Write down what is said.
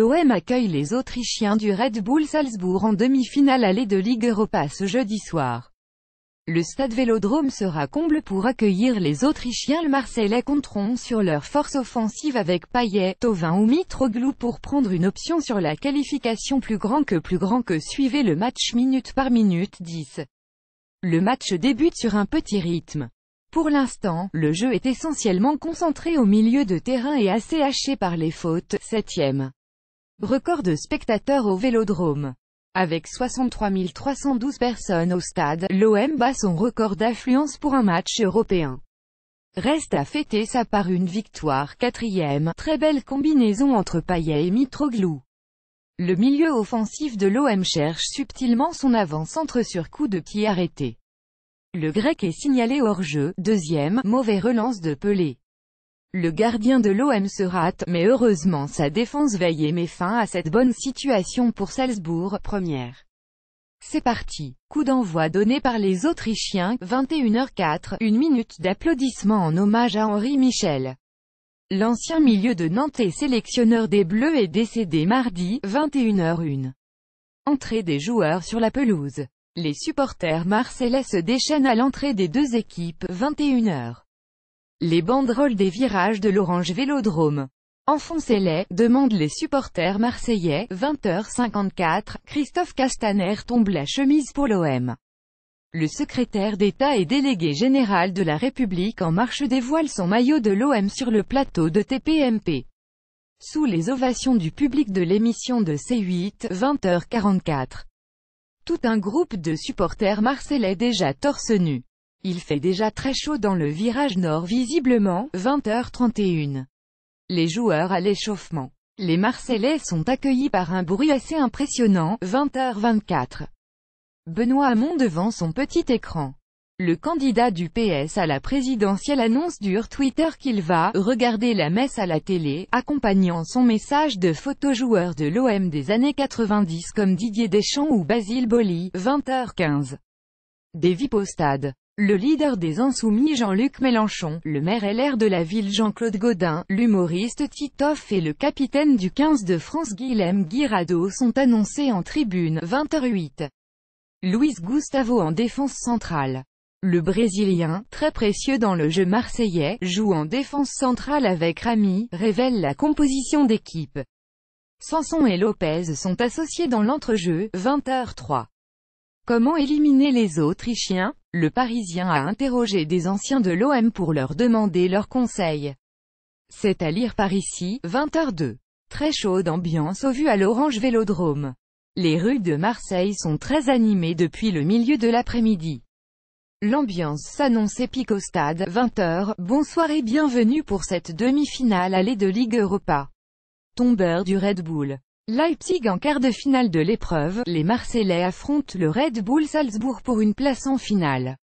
L'OM accueille les Autrichiens du Red Bull Salzbourg en demi-finale aller de Ligue Europa ce jeudi soir. Le stade Vélodrome sera comble pour accueillir les Autrichiens. Le Marseillais compteront sur leur force offensive avec Payet, Tovin ou Mitroglou pour prendre une option sur la qualification plus grand que plus grand que suivez le match minute par minute 10. Le match débute sur un petit rythme. Pour l'instant, le jeu est essentiellement concentré au milieu de terrain et assez haché par les fautes, 7 Record de spectateurs au Vélodrome. Avec 63 312 personnes au stade, l'OM bat son record d'affluence pour un match européen. Reste à fêter sa par une victoire quatrième, très belle combinaison entre Payet et Mitroglou. Le milieu offensif de l'OM cherche subtilement son avant-centre sur coup de pied arrêté. Le grec est signalé hors-jeu, deuxième, mauvais relance de Pelé. Le gardien de l'OM se rate, mais heureusement sa défense veille et met fin à cette bonne situation pour Salzbourg, première. C'est parti. Coup d'envoi donné par les Autrichiens, 21h04, une minute d'applaudissement en hommage à Henri Michel. L'ancien milieu de Nantes et sélectionneur des Bleus est décédé mardi, 21h01. Entrée des joueurs sur la pelouse. Les supporters marseillais se déchaînent à l'entrée des deux équipes, 21h les banderoles des virages de l'Orange Vélodrome. Enfoncez-les, demandent les supporters marseillais, 20h54, Christophe Castaner tombe la chemise pour l'OM. Le secrétaire d'État et délégué général de la République en marche dévoile son maillot de l'OM sur le plateau de TPMP. Sous les ovations du public de l'émission de C8, 20h44. Tout un groupe de supporters marseillais déjà torse nu. Il fait déjà très chaud dans le virage nord visiblement, 20h31. Les joueurs à l'échauffement. Les Marseillais sont accueillis par un bruit assez impressionnant, 20h24. Benoît Hamon devant son petit écran. Le candidat du PS à la présidentielle annonce dur Twitter qu'il va « regarder la messe à la télé », accompagnant son message de joueurs de l'OM des années 90 comme Didier Deschamps ou Basile Boli, 20h15. Des vipostades. Le leader des Insoumis Jean-Luc Mélenchon, le maire LR de la ville Jean-Claude Gaudin, l'humoriste Titoff et le capitaine du 15 de France Guilhem Guirado sont annoncés en tribune, 20h08. Luis Gustavo en défense centrale. Le Brésilien, très précieux dans le jeu marseillais, joue en défense centrale avec Rami, révèle la composition d'équipe. Sanson et Lopez sont associés dans l'entrejeu, 20h03. Comment éliminer les Autrichiens Le Parisien a interrogé des anciens de l'OM pour leur demander leurs conseils. C'est à lire par ici, 20h02. Très chaude ambiance au vu à l'Orange Vélodrome. Les rues de Marseille sont très animées depuis le milieu de l'après-midi. L'ambiance s'annonce épique au stade, 20h, bonsoir et bienvenue pour cette demi-finale allée de Ligue Europa. Tombeur du Red Bull. Leipzig en quart de finale de l'épreuve, les Marseillais affrontent le Red Bull Salzbourg pour une place en finale.